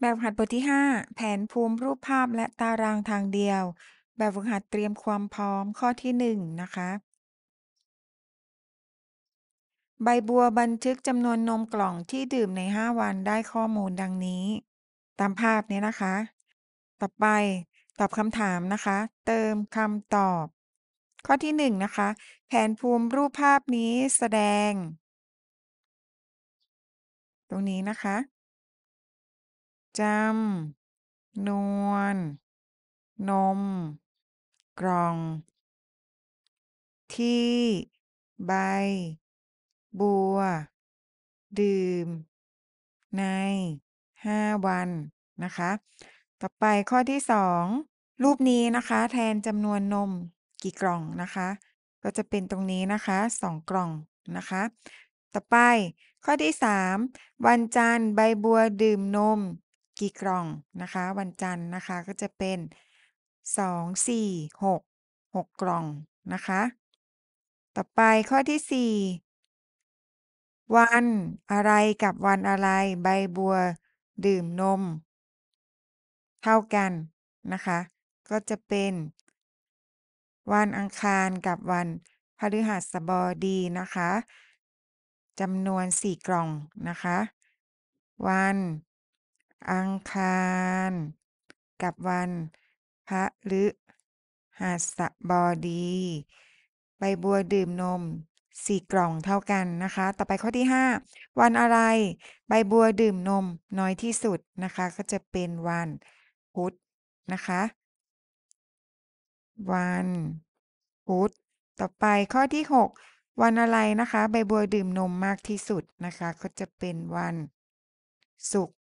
แบบหัดบทที่5แผนภูมิรูปภาพและตารางทางเดียว แบบฝึกหัดเตรียมความพร้อม ข้อที่ 1 นะคะ ใบบัวบันทึกจำนวนนมกล่องที่ดื่มใน 5 วันได้ข้อมูลดังนี้ ตามภาพนี้นะคะ ต่อไป ตอบคำถามนะคะ เติมคำตอบ ข้อที่1นนะคะ แผนภูมิรูปภาพนี้แสดง ตรงนี้นะคะจำ นวนนมกรอง ที่ ใบ บัว ดื่ม ในห้า วัน นะคะ ต่อไปข้อที่สองรูปนี้นะคะ แทนจำนวนนมกี่กล่องนะคะ ก็จะเป็นตรงนี้นะคะสองกล่อง นะคะต่อไปข้อที่สามวันจันทร์ใบบัวดื่มนมกี่กล่อง นะคะ วันจันทร์นะคะ ก็จะเป็น2 4 6 6กล่อง นะคะ ต่อไปข้อที่4วันอะไรกับวันอะไรใบบัว ดื่มนมเท่ากัน นะคะ ก็จะเป็น วันอังคารกับวัน พฤหัสบดีนะคะจำนวน4กล่องนะคะวันอังคาร กับวันพระฤหัสบดี ใบบัวดื่มนมสี่กล่องเท่ากันนะคะต่อไปข้อที่5วันอะไร ใบบัวดื่มนมน้อยที่สุดนะคะก็จะเป็นวันพุธนะคะ วันพุธต่อไปข้อที่ 6 วันอะไรนะคะ ใบบัวดื่มนมมากที่สุดนะคะก็จะเป็นวันศุกร์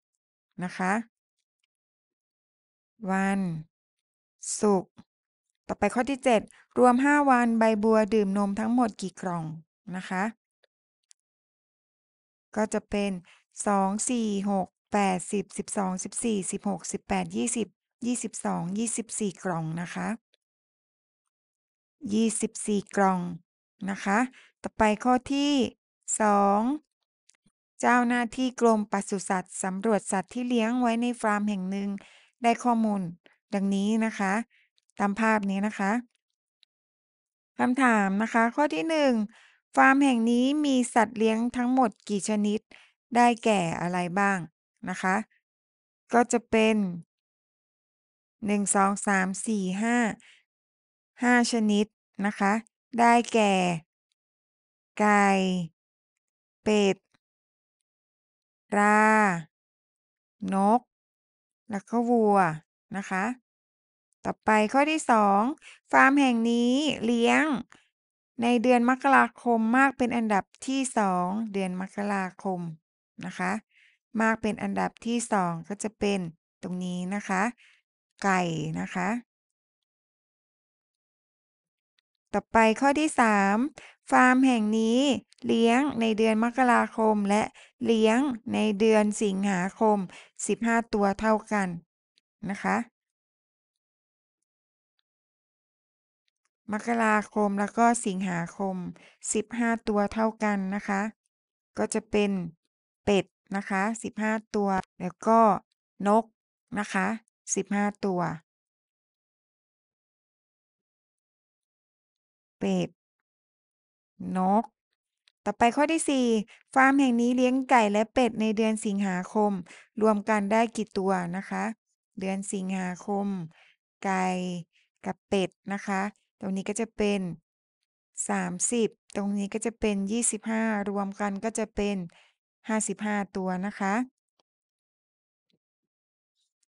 นะคะ วันศุกร์ต่อไปข้อที่ 7 รวม 5 วันใบบัวดื่มนมทั้งหมดกี่กล่อง นะคะ ก็จะเป็น 2 4 6 8 10 12 14 16 18 20 22 24กล่อง นะคะ 24กล่อง นะคะ ต่อไปข้อที่ 2เจ้าหน้าที่กรมปศุสัตว์สำรวจสัตว์ที่เลี้ยงไว้ในฟาร์มแห่งหนึ่งได้ข้อมูล ดังนี้นะคะ ตามภาพนี้นะคะคำถามนะคะข้อที่ 1 ฟาร์มแห่งนี้มีสัตว์เลี้ยงทั้งหมดกี่ชนิด ได้แก่อะไรบ้างนะคะ ก็จะเป็น 1 2 3 4 5 5ชนิดนะคะได้แก่ ไก่เป็ดรา นก แล้วก็วัว นะคะ ต่อไปข้อที่ 2 ฟาร์มแห่งนี้เลี้ยง ในเดือนมกราคมมากเป็นอันดับที่2เดือนมกราคมนะคะมากเป็นอันดับที่2ก็จะเป็นตรงนี้ นะคะ ไก่นะคะ ต่อไปข้อที่ 3 ฟาร์มแห่งนี้เลี้ยงในเดือนมกราคมและเลี้ยงในเดือนสิงหาคม15 ตัวเท่ากันนะคะ มกราคมแล้วก็สิงหาคม15ตัวเท่ากันนะคะ ก็จะเป็นเป็ดนะคะ 15 ตัวแล้วก็นกนะคะ15 ตัว เป็ดนกต่อไปข้อที่4ฟาร์มแห่งนี้เลี้ยงไก่และเป็ดในเดือนสิงหาคม รวมกันได้กี่ตัวนะคะ เดือนสิงหาคมไก่กับเป็ดนะคะ ตรงนี้ก็จะเป็น 30 ตรงนี้ก็จะเป็น 25 รวมกันก็จะเป็น55ตัวนะคะ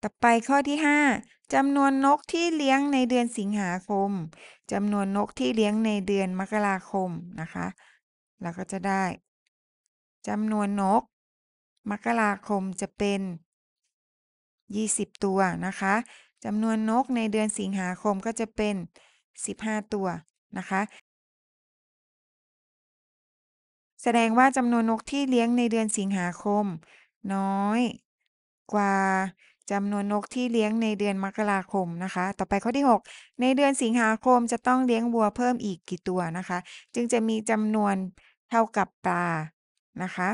ต่อไปข้อที่ 5จำนวนนกที่เลี้ยงในเดือนสิงหาคม จำนวนนกที่เลี้ยงในเดือนมกราคมนะคะเราก็จะได้จำนวนนก มกราคมจะเป็น 20 ตัวนะคะจำนวนนกในเดือนสิงหาคมก็จะเป็น 15 ตัวนะคะ แสดงว่าจำนวนนกที่เลี้ยงในเดือนสิงหาคม น้อยกว่าจำนวนนกที่เลี้ยงในเดือนมกราคมนะคะ ต่อไปข้อที่6ในเดือนสิงหาคมจะต้องเลี้ยงวัวเพิ่มอีกกี่ตัวนะคะ จึงจะมีจำนวนเท่ากับ ปลา นะคะ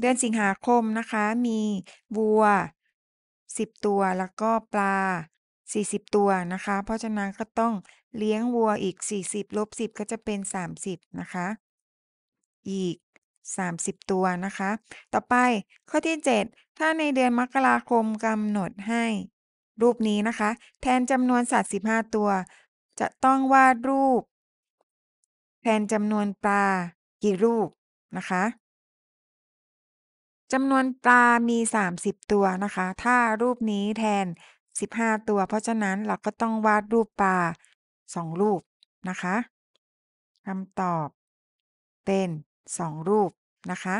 เดือนสิงหาคมนะคะ มีวัว 10 ตัว แล้วก็ปลา 40 ตัวนะคะ เพราะฉะนั้นก็ต้องเลี้ยงวัวอีก 40 ลบ10 ก็จะเป็น 30 นะคะ อีก 30 ตัวนะคะ ต่อไปข้อที่ 7 ถ้าในเดือนมกราคมกำหนดให้รูปนี้นะคะ แทนจำนวนสัตว์ 15 ตัว จะต้องวาดรูปแทนจำนวนปลากี่รูปนะคะจำนวนปลา มี 30 ตัวนะคะ ถ้ารูปนี้แทน 15 ตัว เพราะฉะนั้นเราก็ต้องวาดรูปปลา 2 รูปนะคะคำตอบเป็น2 รูปนะคะ